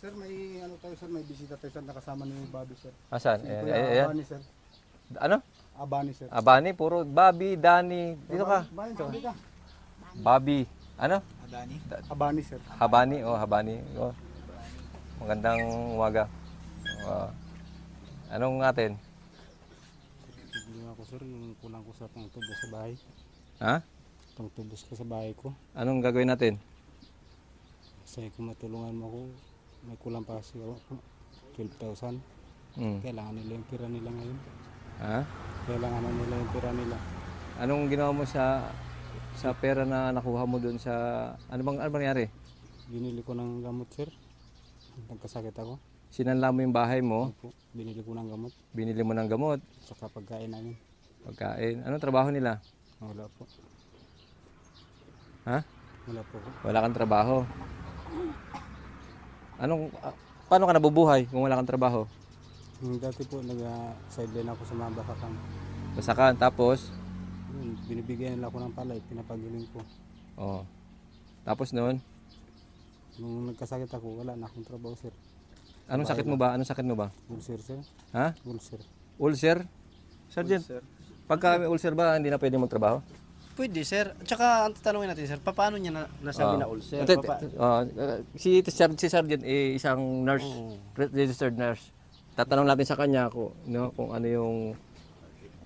Sir, may ano tayo sir, may bisita tayo sir nakasama ni Bobby sir. Asan? Ayan, ayan, ayan. Abani sir. Ano? Abani sir. Abani, puro Bobby, Danny, Dito ka. Abani sir. Bobby. Ano? Abani. Abani sir. Habani, oh, Habani. Oh. Magandang umaga. Uh, anong atin? Hindi ako sir, yung kulang ko sir pang tubos sa bahay. Ha? Pang ko sa bahay ko. Anong gagawin natin? Sa'yo kung matulungan mo ako, may kulang pa siguro 12,000. Mm. Kailangan nila yung pira nila ngayon. Ha? Kailangan na nila yung pira nila. Anong ginawa mo sa sa pera na nakuha mo doon sa ano bang ano bang nangyari? Binili ko ng gamot, sir. Nagkasakit ako. Sinanla mo yung bahay mo, Opo, binili ko ng gamot. binili mo ng gamot, Saka pagkain namin. pagkain. Anong trabaho nila? Wala po. Ha? Wala po. Wala kang trabaho. Anong, ah, paano ka nabubuhay kung wala kang trabaho? Yung hmm, dati po, nag-sideline ako sa mga basakan. Basakan, tapos? Yun, hmm, Binibigyan nila ako ng palay, pinapagaling ko. Oh. Tapos noon, Nung nagkasakit ako, wala na akong trabaho, sir. anong sakit mo ba? Anong sakit mo ba? Ulcer, sir. Ha? Ulcer. Ulcer? Sergeant, pagka may ulcer ba, hindi na pwede magtrabaho? Pwede, sir. Tsaka, ang tatanungin natin, sir, paano niya na, nasabi ah. na ulcer? Ito, Papa- ah, si, Sar- si Sergeant eh, isang nurse, re- registered nurse. Tatanong natin sa kanya kung, no, kung ano yung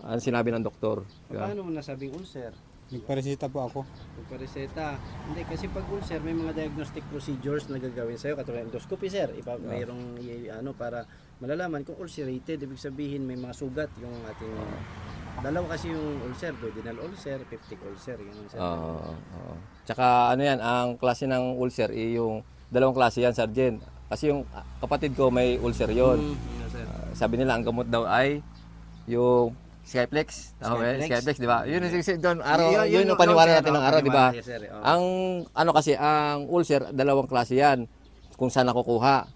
ang sinabi ng doktor. paano mo nasabing ulcer? Nagpareseta po ako. Nagpareseta. Hindi, kasi pag ulcer, may mga diagnostic procedures na gagawin sa'yo. Katulad ng endoscopy, sir. Ipa, ah. Mayroong ano, para malalaman kung ulcerated. Ibig sabihin, may mga sugat yung ating ah. Dalawa kasi yung ulcer, duodenal ulcer, peptic ulcer. Yun ulcer. Oo, oo, oo. Tsaka ano yan, ang klase ng ulcer, eh, yung dalawang klase yan, Sergeant. Kasi yung kapatid ko may ulcer yon. Mm, yes, Uh, ah, sabi nila ang gamot daw ay yung Skyplex. Tama ba? Skyplex, di ba? Yun yung yeah. doon araw, yun, yun, yun yung paniwala natin ng oh, araw, di ba? Yes, eh, oh. Ang ano kasi ang ulcer dalawang klase yan kung saan nakukuha.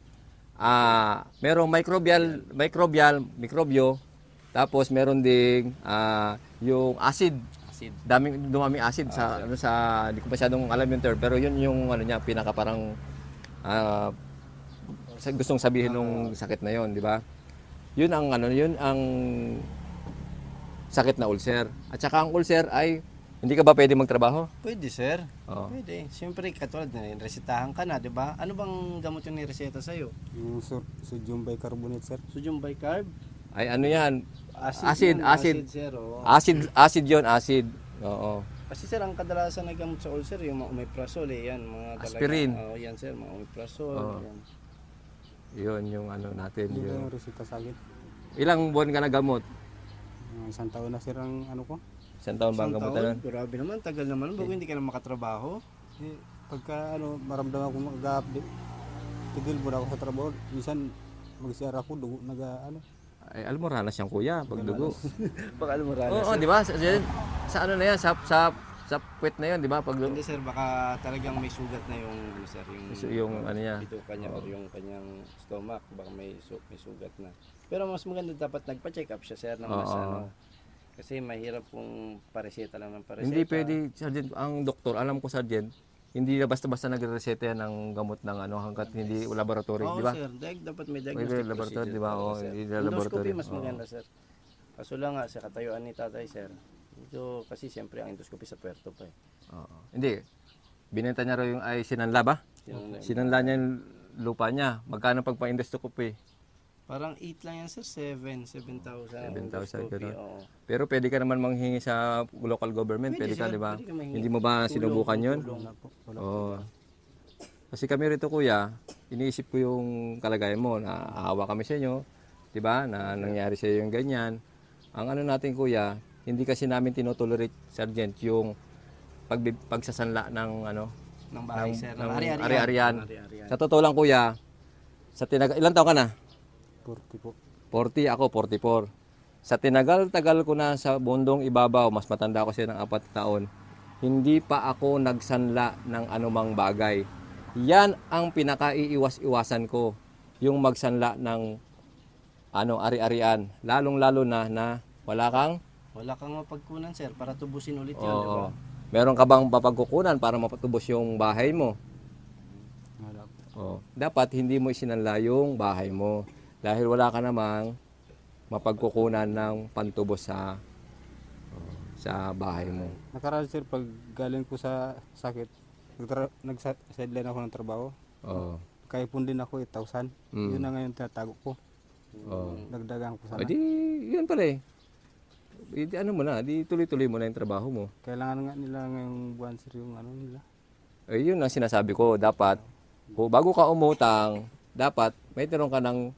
Ah, uh, merong microbial, microbial, microbio, tapos meron ding uh, yung acid. Acid. Daming dumami acid sa ah, ano sa hindi ko masyadong alam yung term pero yun yung ano niya pinaka parang uh, gustong sabihin nung sakit na yun, di ba? Yun ang ano, yun ang sakit na ulcer. At saka ang ulcer ay hindi ka ba pwede magtrabaho? Pwede, sir. Oo. Oh. Pwede. Siyempre, katulad na rin, resetahan ka na, di ba? Ano bang gamot yung nireseta sa'yo? Yung sir, sodium bicarbonate, sir. Sodium bicarb? Ay, ano yan? Acid, acid, acid, zero. acid, acid yun, acid. Oo. Kasi sir, ang kadalasan nagamot sa ulcer yung mga omeprazole, eh, yan. Mga talaga, Aspirin. Oo, yan sir, mga omeprazole. Oo. Yan. Yun yung ano natin. Hindi yung resulta sa akin. Ilang buwan ka nagamot? Mga Isang taon na sir ang ano ko. Isang taon ba ang Isang gamot taon, grabe naman, tagal naman. Bago hindi ka na makatrabaho. Eh, pagka ano, maramdaman ko mag-update. Tigil mo na ako sa trabaho. Minsan, mag-CR ako, dugo, nag, ano, ay, Almoranas yan kuya, pagdugo. Pag Almoranas. Oo, oh, di ba? Sa, sa, ano na yan, sa, sa, sa puwet na yan, di ba? Pag... Hindi sir, baka talagang may sugat na yung, ano, sir, yung, yung, yung ano niya. Ito kanya, oh. yung kanyang stomach, baka may, su- may sugat na. Pero mas maganda dapat nagpa-check up siya sir ng mas oh. ano. Kasi mahirap pong pareseta lang ng pareseta. Hindi pwede, Sergeant, ang doktor, alam ko Sergeant, hindi na basta-basta nagre-reseta yan ng gamot ng ano hangkat hindi laboratory, oh, di ba? sir. Dahil dapat may diagnostic May laboratory, di ba? Oo, oh, hindi na laboratory. Endoscopy mas maganda, sir. Kaso lang nga, sa katayuan ni tatay, sir. Ito, kasi siyempre ang endoscopy sa puerto pa eh. Oo. Hindi. Binenta niya raw yung ay sinanla ba? Sinanla niya yung lupa niya. Magkano pagpa endoscopy Parang 8 lang yan sir, 7, 7,000. 7,000 ganun. Pero pwede ka naman manghingi sa local government, pwede, pwede ka, di ba? Hindi mo ba sinubukan yun? Oo. Kasi kami rito kuya, iniisip ko yung kalagayan mo na aawa kami sa inyo, 'di ba? Na nangyari sa iyo yung ganyan. Ang ano natin kuya, hindi kasi namin tinotolerate sergeant yung pag pagsasanla ng ano Ng bahay, sir. Ng ari-arian. ari Sa totoo lang kuya, sa tinaga ilang taon ka na? 40 po. 40, ako 44. Sa tinagal-tagal ko na sa bundong ibabaw, mas matanda ko siya ng 4 taon, hindi pa ako nagsanla ng anumang bagay. Yan ang pinakaiiwas-iwasan ko, yung magsanla ng ano, ari-arian. Lalong-lalo na na wala kang wala kang mapagkunan, sir, para tubusin ulit 'yon, Oo. di ba? Meron ka bang mapagkukunan para mapatubos yung bahay mo? Wala. Oh, dapat hindi mo isinanla yung bahay mo dahil wala ka namang mapagkukunan ng pantubos sa sa bahay mo. Nakaraan sir, pag galing ko sa sakit, nag-sideline ako ng trabaho. Oo. Kaipon din ako 8,000. Mm. Yun na ngayon tinatago ko. Oo. Dagdagan ko sana. Adi, yun pala eh. Di, ano mo na, di tuloy-tuloy mo na yung trabaho mo. Kailangan nga nila ngayong buwan sir yung ano nila. Eh, yun ang sinasabi ko. Dapat, bago ka umutang, dapat may tiron ka ng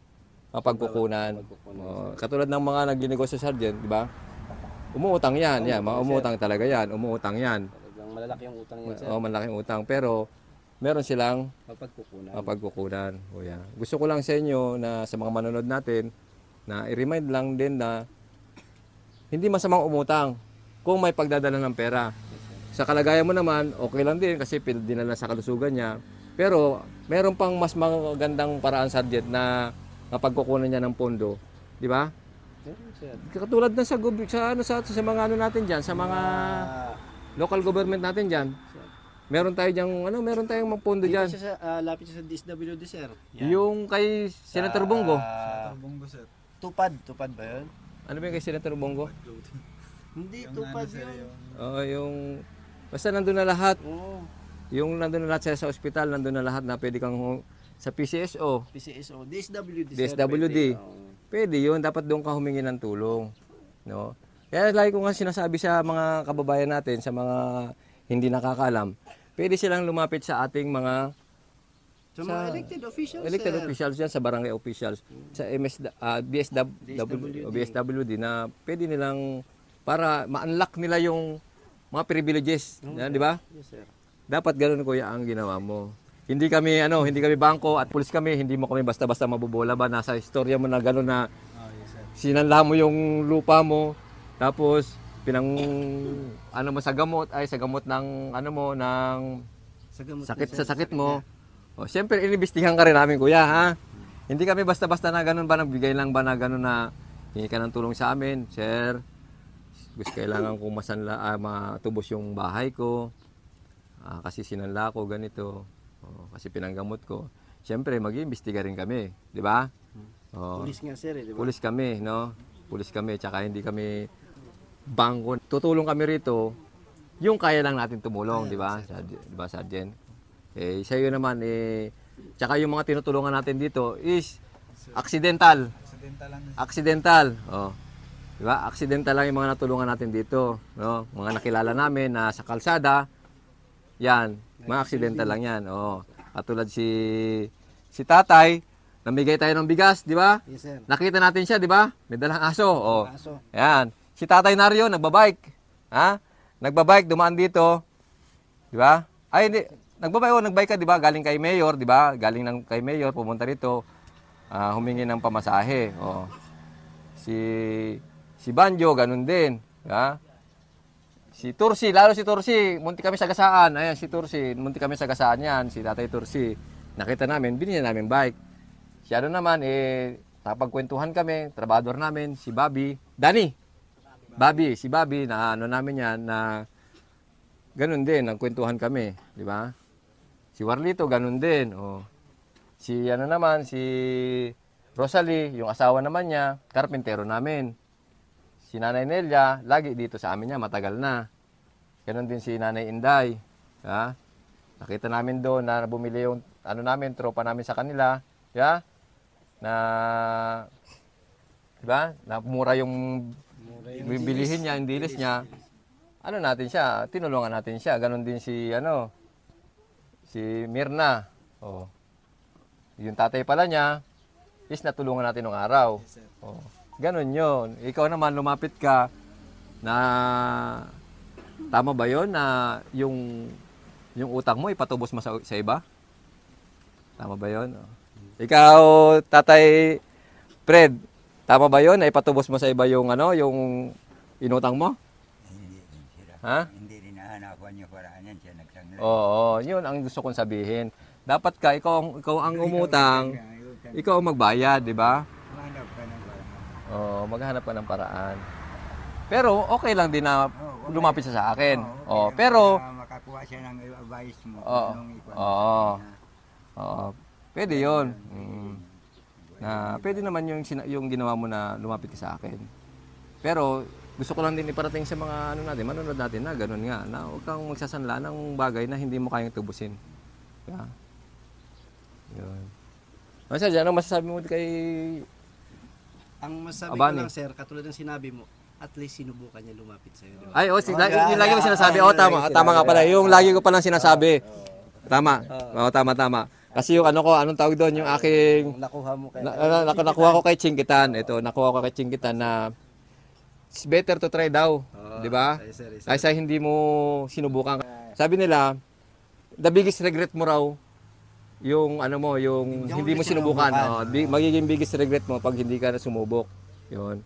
mapagkukunan. Oh, katulad ng mga nagninegosyo sa Sargent, di ba? Umuutang yan, Yeah, Mga umuutang talaga yan. Umuutang yan. Talagang malalaki yung utang yan, sir. Oo, malaking utang. Pero, meron silang mapagkukunan. mapagkukunan. Oh, yeah. Gusto ko lang sa inyo na sa mga manonood natin na i-remind lang din na hindi masamang umutang kung may pagdadala ng pera. Sa kalagayan mo naman, okay lang din kasi dinala sa kalusugan niya. Pero meron pang mas magandang paraan, Sargent, na na pagkukunan niya ng pondo, di ba? Katulad na sa sa ano sa, sa mga ano natin diyan, sa mga local government natin diyan. Meron tayo diyang ano, meron tayong mga pondo diyan. Sa uh, lapit sa DSWD sir. Yan. Yung kay Senator Bongo. Ah, Senator Bongo sir. Tupad, tupad ba 'yun? Ano ba yung kay Senator Bongo? Hindi tupad 'yun. Oh, yung basta nandoon na lahat. Oh. Yung nandoon na lahat sa, sa ospital, nandoon na lahat na pwede kang sa PCSO. PCSO. DSWD. DSWD. Oh. Pwede yun. Dapat doon ka humingi ng tulong. No? Kaya lagi ko nga sinasabi sa mga kababayan natin, sa mga hindi nakakaalam, pwede silang lumapit sa ating mga sa, mga elected officials. Elected sir. officials yan, sa barangay officials. Sa MS, uh, ah, DSW, DSWD. DSWD na pwede nilang para ma-unlock nila yung mga privileges. Okay. Yan, di ba? Yes, sir. Dapat ganun kuya ang ginawa mo hindi kami ano, hindi kami bangko at pulis kami, hindi mo kami basta-basta mabubola ba nasa istorya mo na gano'n na ah, sinanla mo yung lupa mo tapos pinang ano mo sa gamot ay sa gamot ng ano mo ng sa gamot sakit sa sakit mo. Oh, syempre inimbestihan ka rin namin kuya ha. Hindi kami basta-basta na ganun ba nagbigay lang ba na ganun na hingi ka ng tulong sa amin, sir. Gusto kailangan kong masanla ah, matubos yung bahay ko. Ah, kasi sinanla ko ganito. Oh, kasi pinanggamot ko. Siyempre, mag-iimbestiga rin kami, di ba? Oh, pulis nga sir, eh, di ba? Pulis kami, no? Pulis kami, tsaka hindi kami bangko. Tutulong kami rito, yung kaya lang natin tumulong, di ba? Di ba, Sergeant? Eh, sa'yo naman, eh, tsaka yung mga tinutulungan natin dito is accidental. Accidental lang. Accidental, oh. Di ba? Accidental lang yung mga natulungan natin dito, no? Mga nakilala namin na sa kalsada. Yan, mga aksidente lang yan. Oo. Katulad si si tatay, namigay tayo ng bigas, di ba? Yes, sir. Nakita natin siya, di ba? May dalang aso. Oh. Aso. Yan. Si tatay Nario, nagbabike. Ha? Nagbabike, dumaan dito. Di ba? Ay, hindi. Nagbabike, oh, nagbike ka, di ba? Galing kay Mayor, di ba? Galing ng kay Mayor, pumunta rito. Uh, humingi ng pamasahe. Oh. Si si Banjo, ganun din. Ha? Si Tursi, lalo si Tursi, munti kami sagasaan. Ayan, si Tursi, munti kami sagasaan yan. Si Tatay Tursi, nakita namin, binili namin bike. Si ano naman, eh, tapagkwentuhan kami, trabador namin, si Bobby, Danny. Bobby, si Bobby, na ano namin yan, na ganun din, nagkwentuhan kami, di ba? Si Warlito, ganun din. Oh. Si ano naman, si Rosalie, yung asawa naman niya, karpintero namin. Si Nanay Nelia, lagi dito sa amin niya, matagal na. Ganon din si Nanay Inday. Ha? Nakita namin doon na bumili yung ano namin, tropa namin sa kanila. Ya? Na di ba? Na mura yung, mura yung bibilihin niya, yung dilis niya. Ano natin siya, tinulungan natin siya. Ganon din si ano si Mirna. Oh. Yung tatay pala niya is natulungan natin ng araw. Yes, oh. Ganon 'yon. Ikaw naman lumapit ka na Tama ba yon na yung yung utang mo ipatubos mo sa, sa iba? Tama ba yon? Ikaw, Tatay Fred, tama ba yon na ipatubos mo sa iba yung ano, yung inutang mo? Hindi, hindi. Ha? Hindi rin nahanapan yung paraan yan, siya nagsanglay. Oo, yun ang gusto kong sabihin. Dapat ka, ikaw, ikaw ang umutang, ikaw ang magbayad, di ba? Maghanap ka ng paraan. Oo, maghanap ka ng paraan. Pero okay lang din na lumapit siya sa akin. Oh, okay. oh pero na makakuha siya ng advice mo oh, nung ikaw. Oo. Oo. Pwede 'yon. Mm. Na pwede naman yung yung ginawa mo na lumapit ka sa akin. Pero gusto ko lang din iparating sa mga ano natin, manonood natin na ganun nga, na huwag kang magsasanla ng bagay na hindi mo kayang tubusin. Yeah. Yun. Ano sir, ano masasabi mo kay ang masasabi Abani. ko lang sir, katulad ng sinabi mo, at least sinubukan niya lumapit sa iyo. ba? Ay, oh, si, lagi, yung lagi mo sinasabi. Oh, tama. Tama nga pala. Yung lagi ko pa lang sinasabi. Tama. Oh, tama, tama. Kasi yung ano ko, anong tawag doon, yung aking... Nakuha mo kay... Na, na, nakuha ko kay Chingkitan. Ito, nakuha ko kay Chingkitan na it's better to try daw. Oh, di ba? Ay Kaysa hindi mo sinubukan. Sabi nila, the biggest regret mo raw, yung ano mo, yung hindi, mo sinubukan. Oh, big, magiging biggest regret mo pag hindi ka na sumubok. 'Yon.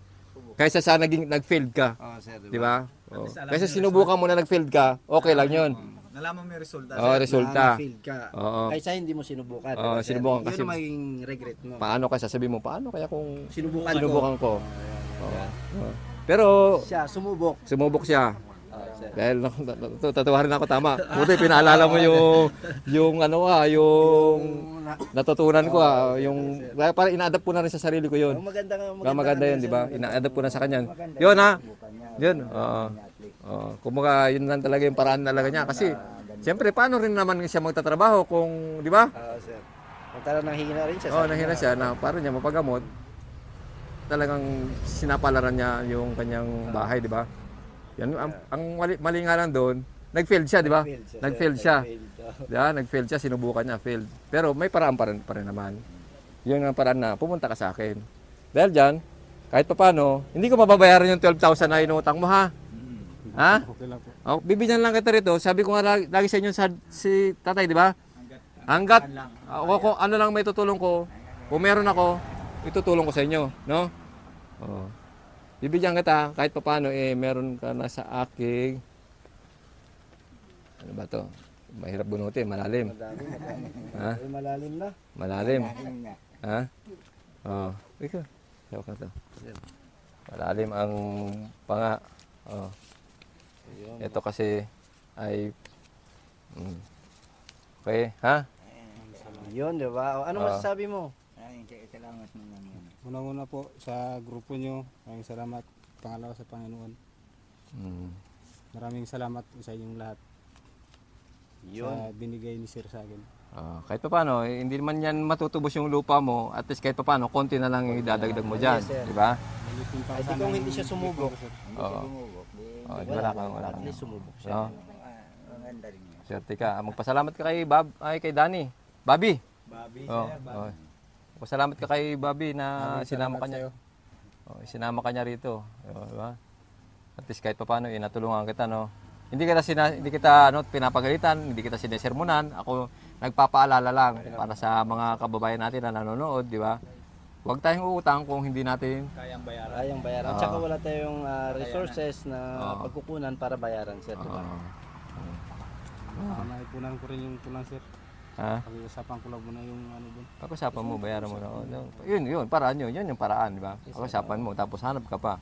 Kaysa sa naging nag-failed ka. Oo, sir. Diba? Di ba? Oh. Kaysa sinubukan mo na nag-failed ka, okay lang yun. Nalaman mo yung resulta. Oo, sir. resulta. Na-failed ka. Oo. Kaysa hindi mo sinubukan. Oo, sir. sinubukan Yun kasi- ang regret mo. Paano ka sasabihin mo, paano kaya kung sinubukan, sinubukan ko? ko. Oo. Oo. Pero, Siya, sumubok. sumubok siya. Dahil natutuwa rin ako tama. Buti pinaalala mo yung yung ano ah, yung natutunan ko ah, yung para inaadapt ko na rin sa sarili ko 'yun. Maganda nga maganda, maganda 'yun, 'di ba? Inaadapt ko na sa kanya. 'Yun ha. Ah. 'Yun. Oo. Oo. Kumbaga 'yun lang talaga yung paraan talaga niya kasi siyempre paano rin naman siya magtatrabaho kung 'di ba? Oo, sir. Magtara nanghihina rin siya. Oo, nanghihina siya na para niya mapagamot. Talagang sinapalaran niya yung kanyang bahay, 'di ba? Yan, yeah. ang, ang mali, mali nga lang doon, nag-failed siya, di ba? Nag-failed siya. Di ba? Nag-failed siya, sinubukan niya, failed. Pero may paraan pa rin, pa rin naman. Yun ang paraan na pumunta ka sa akin. Dahil dyan, kahit pa paano, hindi ko mababayaran yung 12,000 na inutang mo ha. Mm-hmm. Ha? Oh, bibigyan lang kita rito. Sabi ko nga lagi, lagi sa inyo sa, si tatay, di ba? Hanggat, ah, ako, ko, ano lang may tutulong ko, kung meron ako, itutulong ko sa inyo, no? Oh. Bibigyan kita kahit papano eh meron ka na sa aking ano ba to? Mahirap bunutin, malalim. Malalim, malalim. ha? malalim na. Malalim. malalim na. Ha? Oh, ikaw. Hawak Malalim ang panga. Oh. Ito kasi ay mm. Okay, ha? Yun, di ba? Ano oh. masasabi mo? Ay, salamat naman yun. Unang-una po sa grupo nyo, maraming salamat. Pangalawa sa Panginoon. Mm. Maraming salamat sa inyong lahat. Yun. Sa binigay ni Sir sa akin. Ah, kahit pa paano, eh, hindi man yan matutubos yung lupa mo, at least kahit pa paano, konti na lang idadagdag mo dyan. Yes, sir. di ba? Ay, ah, kung hindi siya sumubok. Hindi siya Oo. sumubok. Di, Oh, di wala kang At least sumubok siya. Oo. Ah, Maganda rin yun. Magpasalamat ka kay Bob, ay kay Danny. Bobby. Bobby, Oh, sir. Bobby. oh. O, salamat ka kay Bobby na Maraming sinama ka O, oh, sinama ka rito. Oh, diba? At least kahit paano, inatulungan eh, kita, no? Hindi kita, sina, hindi kita ano, pinapagalitan, hindi kita sinesermonan. Ako nagpapaalala lang para sa mga kababayan natin na nanonood, di ba? Huwag tayong uutang kung hindi natin kayang bayaran. Kayang bayaran. Uh, Tsaka wala tayong uh, resources na uh, pagkukunan para bayaran, sir. Uh, diba? uh, uh, uh, uh, uh, uh, uh, uh, uh, uh, Ha? Pag-uusapan ko lang muna yung ano doon. Pag-usapan mo, bayaran mo Oh, no. Yun, yun, paraan yun. Yun yung paraan, di ba? Pag-usapan mo, tapos hanap ka pa.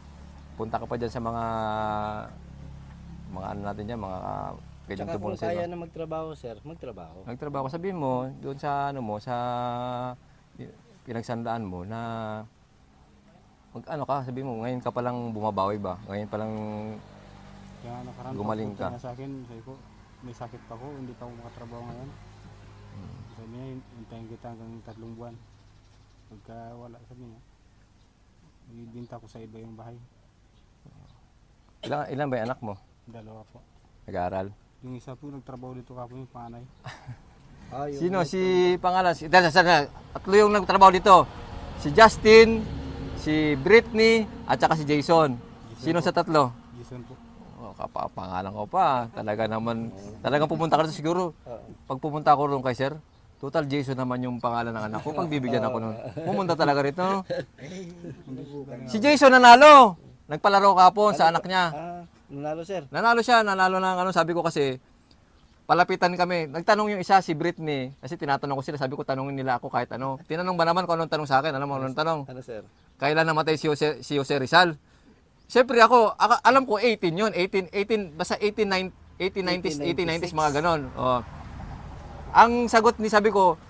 Punta ka pa dyan sa mga, mga ano natin dyan, mga uh, ganyan Tsaka kung kaya na magtrabaho, sir, magtrabaho. Magtrabaho. Sabihin mo, doon sa ano mo, sa pinagsandaan mo na mag ano ka, sabi mo, ngayon ka palang bumabawi ba? Ngayon palang Kaya nakaraan, ano, gumaling ka. Na sa akin, sabi ko, may sakit pa ko, hindi pa ako makatrabaho ngayon. Sabi niya, hintayin kita hanggang tatlong buwan. Pagka wala, sa niya, ibinta ko sa iba yung bahay. ilang, ilang ba yung anak mo? Dalawa po. Nag-aaral? Yung isa po, nagtrabaho dito kapo yung panay. Ayun, ah, Sino? Ito. Si pangalan? Si, dala, sana, tatlo yung nagtrabaho dito. Si Justin, si Britney, at saka si Jason. Jason Sino po. sa tatlo? Jason po. Oh, kapapangalan ko pa. Talaga naman, talagang pumunta ka rin siguro. Ah. Pag pumunta ko rin kay sir, Total Jason naman yung pangalan ng anak ko. Pag bibigyan ako nun. Pumunta talaga rito. si Jason nanalo. Nagpalaro kapon sa anak niya. Ah, nanalo sir. Nanalo siya. Nanalo ng ano. Sabi ko kasi, palapitan kami. Nagtanong yung isa, si Britney. Kasi tinatanong ko sila. Sabi ko, tanongin nila ako kahit ano. Tinanong ba naman kung anong tanong sa akin? Alam mo, anong tanong? Ano sir? Kailan namatay si Jose, si Jose Rizal? Siyempre ako, alam ko 18 yun. 18, 18, basta 18, 19, 1890s, 1896. 1890s, mga ganon. Oh. Ang sagot ni sabi ko,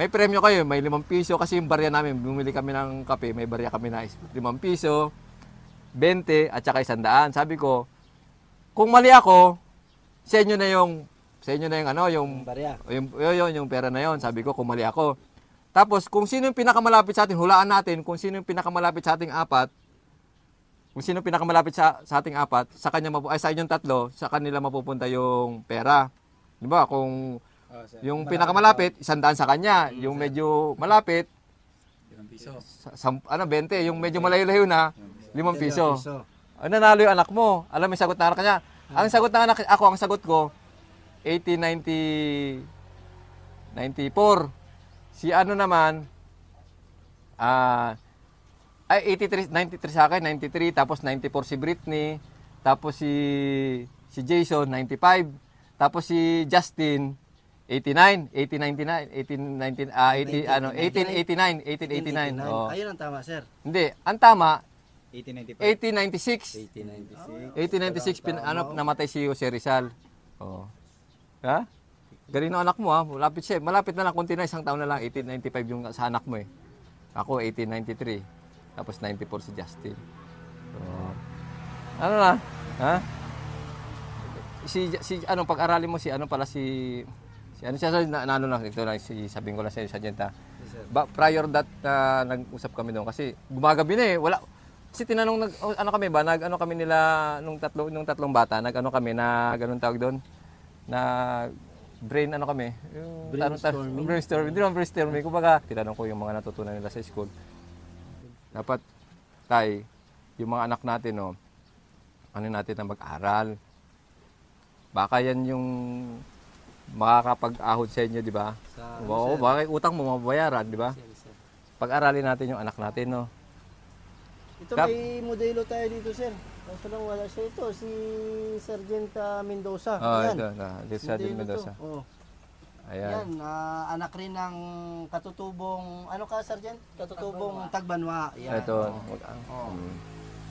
may premyo kayo, may 5 piso kasi yung barya namin, bumili kami ng kape, may barya kami na 5 piso, 20 at saka 100. Sabi ko, kung mali ako, sa inyo na yung sa inyo na yung ano, yung barya. Yung, yung, yun, yung pera na yon, sabi ko kung mali ako. Tapos kung sino yung pinakamalapit sa atin, hulaan natin kung sino yung pinakamalapit sa ating apat. Kung sino yung pinakamalapit sa, sa ating apat, sa kanya mapu ay sa inyong tatlo, sa kanila mapupunta yung pera. Di ba? Kung Oh, Yung malapit pinakamalapit, isandaan sa kanya. Mm, yung sir. medyo malapit, piso. Sa, ano, 20. Yung medyo malayo-layo na, 5 piso. Ano, nanalo yung anak mo. Alam, mo yung sagot ng anak niya. Ah. Ang sagot ng anak, ako, ang sagot ko, 1890, 94. Si ano naman, ah, uh, ay 83, 93 sa akin, 93, tapos 94 si Britney, tapos si si Jason, 95, tapos si Justin, 89, 1899, 1899, ah, 80, ano, 1889, 1889. Ayun ang tama, sir. Hindi, ang tama, 1895. 1896. 1896, 1896 ano, namatay si Jose Rizal. Oh. Ha? Galing na anak mo ha, malapit siya. Eh. Malapit na lang, konti na, isang taon na lang, 1895 yung sa anak mo eh. Ako, 1893. Tapos 94 si Justin. Oh. Ano na? Ha? Si, si, ano, pag-aralin mo si, ano pala si, ano siya, sa na, na, ano lang, ito lang, si, sabihin ko lang sa iyo, Sergeant, ha? Yes, sir. Ba, prior that na nag-usap kami noon, kasi gumagabi na eh, wala, kasi tinanong, nag, oh, ano kami ba, nag, ano kami nila, nung, tatlo, nung tatlong bata, nag, ano kami, na, ganun tawag doon, na, brain, ano kami, yung, brainstorming, brainstorming, hindi brainstorming, kumbaga, tinanong ko yung mga natutunan nila sa school. Dapat, tay, yung mga anak natin, no, oh, ano natin na mag-aral, baka yan yung makakapag-ahod sa inyo, di ba? Ano, Oo, bakit utang mo mababayaran, di ba? Pag-aralin natin yung anak natin, no? Ito Kap- may modelo tayo dito, sir. Ito lang wala siya ito, si ah, Sergeant uh, Mendoza. Oo, oh, ito, na, si Sergeant Mendoza. To. Oh. Ayan. Yan, ah, anak rin ng katutubong, ano ka, Sergeant? Katutubong Tagbanwa. Yan. Ito. Oh. Oh.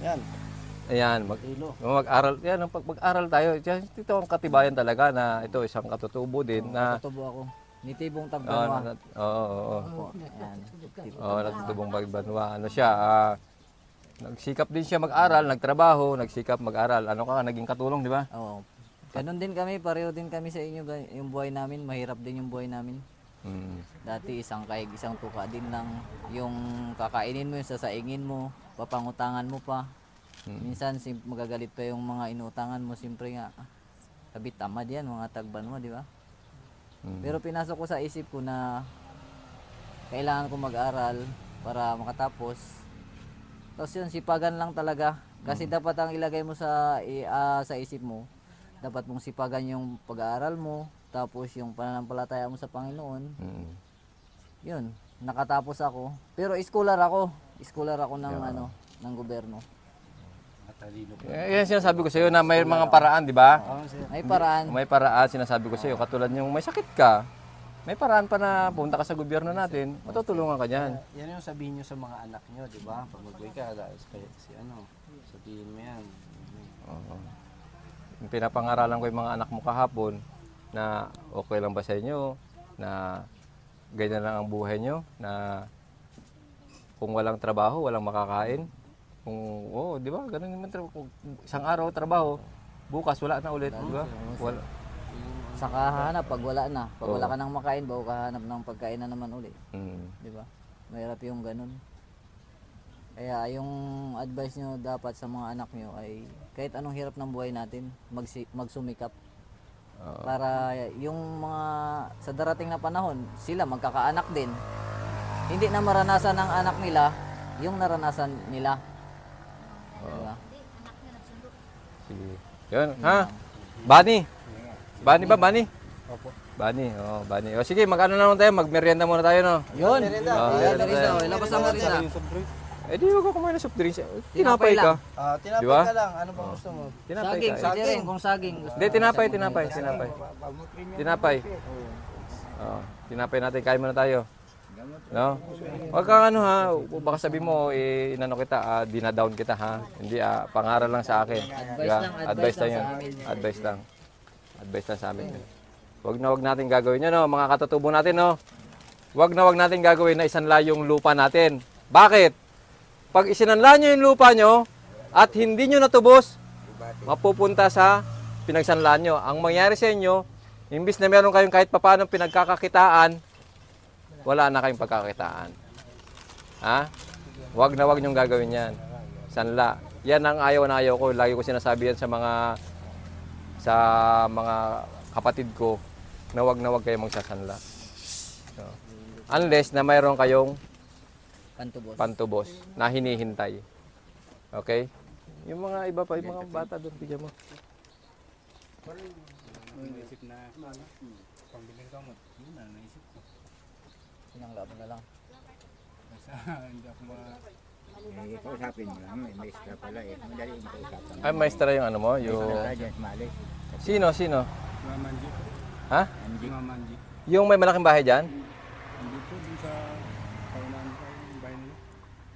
Yan. Ayan, mag, mag-aral. Yan, pag mag-aral tayo, ito ang katibayan talaga na ito isang katutubo din. Oo, na, katutubo ako. Nitibong Tagbanwa. Oo, oo, oo. Ayan. Oh, natutubong Tagbanwa. Ano siya, ah, nagsikap din siya mag-aral, nagtrabaho, nagsikap mag-aral. Ano ka, naging katulong, di ba? Oo. Ganun din kami, pareho din kami sa inyo. Yung buhay namin, mahirap din yung buhay namin. Mm. Dati isang kaig, isang tuka din lang. Yung kakainin mo, yung sasaingin mo, papangutangan mo pa. Mm-hmm. Minsan sim- magagalit pa yung mga inutangan mo, siyempre nga kabit ah, tama diyan mga tagban mo, di ba? Mm-hmm. Pero pinasok ko sa isip ko na kailangan ko mag-aral para makatapos. Tapos yun, sipagan lang talaga. Kasi mm-hmm. dapat ang ilagay mo sa uh, sa isip mo, dapat mong sipagan yung pag-aaral mo, tapos yung pananampalataya mo sa Panginoon. Mm-hmm. Yun, nakatapos ako. Pero iskolar ako. Iskolar ako ng yeah. ano, ng gobyerno. Eh, Yan sinasabi ko sa iyo na may mga paraan, di ba? Oo, sir. May paraan. May paraan, sinasabi ko sa iyo. Katulad yung may sakit ka, may paraan pa na pumunta ka sa gobyerno natin, matutulungan ka diyan. Eh, yan yung sabihin niyo sa mga anak niyo, di ba? Pag mag ka, si ano, sabihin mo yan. Oo. Pinapangaralan ko yung mga anak mo kahapon na okay lang ba sa inyo, na ganyan lang ang buhay nyo, na kung walang trabaho, walang makakain, Oo, oh, di ba? Ganun naman trabaho. Isang araw trabaho, bukas wala na ulit, di ba? Wala. Saka hahanap pag wala na. Pag wala ka nang makain, bago ka ng pagkain na naman ulit. Mm. Di ba? Mahirap yung ganun. Kaya yung advice nyo dapat sa mga anak nyo ay kahit anong hirap ng buhay natin, magsi- magsumikap. Uh, para yung mga sa darating na panahon, sila magkakaanak din. Hindi na maranasan ng anak nila yung naranasan nila. Sige. Yun, ha? Bani. Bani ba, Bani? Opo. Bani, oh, Bani. O oh, sige, magkano na naman tayo, magmerienda muna tayo, no? Yun. Merienda. Oh, merienda. merienda. merienda. Oh. Ilabas ang merienda. Eh di wag ko kumain ng soft drinks. Eh, tinapay ka. Ah, tinapay ka lang. Ano bang oh. gusto mo? Tinapay saging, Saging, saging. Kung saging gusto. Hindi, tinapay, tinapay, tinapay. Tinapay. Oh, tinapay natin. Kain muna tayo. No? Huwag kang ano ha, baka sabi mo, eh, inano kita, ah, dinadown kita ha. Hindi, ah, pangaral lang sa akin. Advice Diba? lang, advice lang yun. sa amin. Advice lang. Advice lang sa amin. yun. Huwag na huwag natin gagawin yun, no? mga katutubo natin. No? Huwag na huwag natin gagawin na isanla yung lupa natin. Bakit? Pag isinanla nyo yung lupa nyo at hindi nyo natubos, mapupunta sa pinagsanla nyo. Ang mangyari sa inyo, imbis na meron kayong kahit papaanong pinagkakakitaan, wala na kayong pagkakitaan. Ha? Huwag na wag niyong gagawin yan. Sanla. Yan ang ayaw na ayaw ko. Lagi ko sinasabi yan sa mga sa mga kapatid ko na wag na wag kayo magsasanla. So, unless na mayroon kayong pantubos. pantubos na hinihintay. Okay? Yung mga iba pa, yung mga bata doon, bigyan mo. Parang naisip na, hmm, pang bilhin ka mo, yun na naisip ko. Sinang laban na lang. Hindi ako ma... Eh, kausapin nyo lang. May maestra pala eh. Madali yung kausapan. Ay, maestra yung ano mo? Yung... Maestra dyan, mali. Sino, sino? Mamanji. Ha? Mamanji. Yung may malaking bahay dyan? Hindi po, dun sa kaunahan ko yung bahay nila.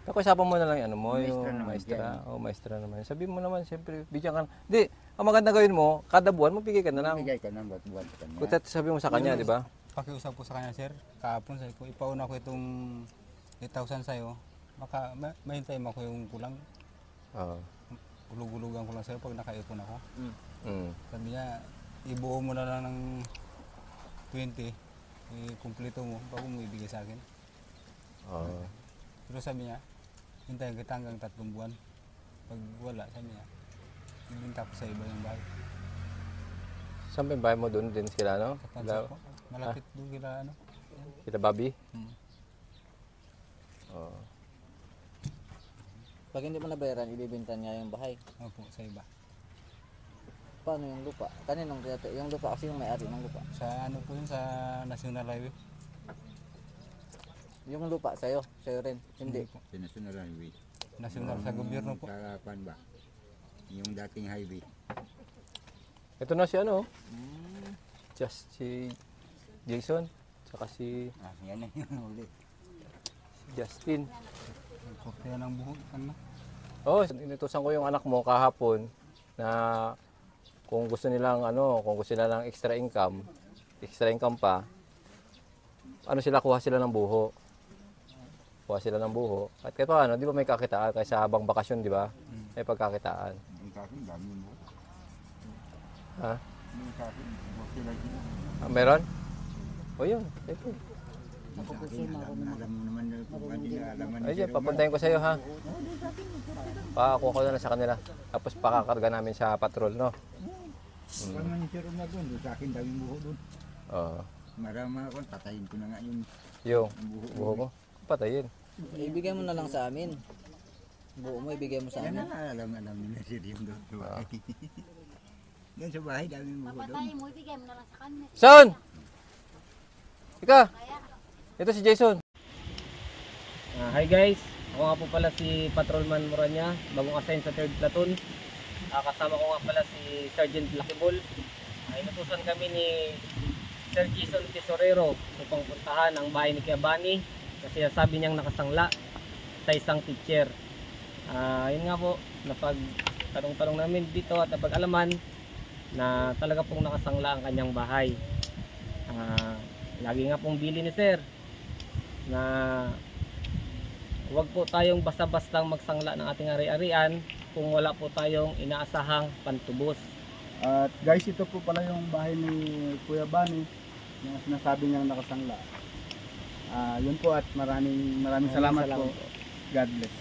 Kakusapan mo na lang ano mo, yung maestra. O, maestra naman. Sabi mo naman, siyempre, bigyan ka. Hindi, ang maganda gawin mo, kada buwan, magbigay ka na lang. Magbigay ka na, buwan ka na. Kung sabi mo sa kanya, di ba? pakiusap ko sa kanya, sir, kahapon sabi ko, ipauna ko itong 8,000 sa'yo, maka, ma- mahintay mo ko yung kulang. Oo. Ulugulugan ko lang, sir, pag nakaipon ako. Mm. Mm. Sabi niya, ibuo mo na lang ng 20, i-kumpleto mo bago mo ibigay sa akin. Oo. Pero sabi niya, hintayin kita hanggang tatlong buwan. Pag wala, sabi niya, ibinta ko sa iba yung bahay. Saan ba yung bahay mo doon din sila, no? Kapansa Sila- ko. Malapit ah. doon kila ano. Kita Bobby? Hmm. Oh. Pag hindi mo nabayaran, ibibinta niya yung bahay. Opo, sa iba. Paano yung lupa? Kaninong kaya yung lupa kasi yung may-ari ng lupa. Sa ano po yun, sa National Highway? Yung lupa sa'yo, sa'yo rin. Hindi. Sa National Highway. National sa gobyerno po. Sa kwan ba? Yung dating highway. Ito na si ano. Mm. Just si Jason, saka si Ah, yan na yung huli. Justin. Kaya ng buhok ano? Oo, oh, inutusan ko yung anak mo kahapon na kung gusto nilang ano, kung gusto nila ng extra income, extra income pa, ano sila, kuha sila ng buho. Kuha sila ng buho. At kaya pa ano, di ba may kakitaan? Kaysa habang bakasyon, di ba? Hmm. May pagkakitaan. Ang kakin, dami mo. Ha? May kakitaan, buhok sila Ah, meron? O yun, sige. Ako po siya Alam naman na kung ano nilalaman Ay, yeah, papuntahin ko sa iyo ha. Pakakuha ko na lang sa kanila. Tapos pakakarga namin sa patrol, no? Wala naman yung siro na doon. Sa akin daming buho doon. Oo. Marama ako, patayin ko na nga yung yung buho, ko. Patayin. Ibigay mo na lang sa amin. Buo mo, ibigay mo sa amin. Yan na, alam, alam nila sir yung doon. Doon sa bahay, ah. daming buho doon. Papatayin mo, ibigay mo na lang sa kanila. Son! Ika, ito si Jason. Uh, hi guys, ako nga po pala si Patrolman Moranya, bagong assign sa 3rd Platoon. Uh, kasama ko nga pala si Sergeant Blackball. Uh, ah, inutusan kami ni Sir Jason Tesorero upang puntahan ang bahay ni Kiabani kasi sabi niyang nakasangla sa isang teacher. Uh, yun nga po, napagtanong-tanong namin dito at napag-alaman na talaga pong nakasangla ang kanyang bahay. Uh, lagi nga pong bili ni sir na huwag po tayong basta-bastang magsangla ng ating ari-arian kung wala po tayong inaasahang pantubos. At guys, ito po pala yung bahay ni Kuya Bani yung sinasabi niyang nakasangla. Uh, yun po at maraming maraming, maraming salamat, salamat po. po. God bless.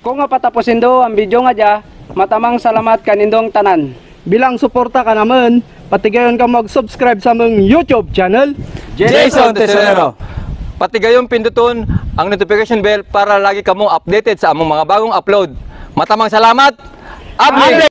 Kung nga patapusin do ang video nga dya, matamang salamat kanindong tanan. Bilang suporta ka naman, Patigayon ka mag-subscribe sa mong YouTube channel, Jason Tesorero. Patigayon pinduton ang notification bell para lagi ka mong updated sa among mga bagong upload. Matamang salamat! Update!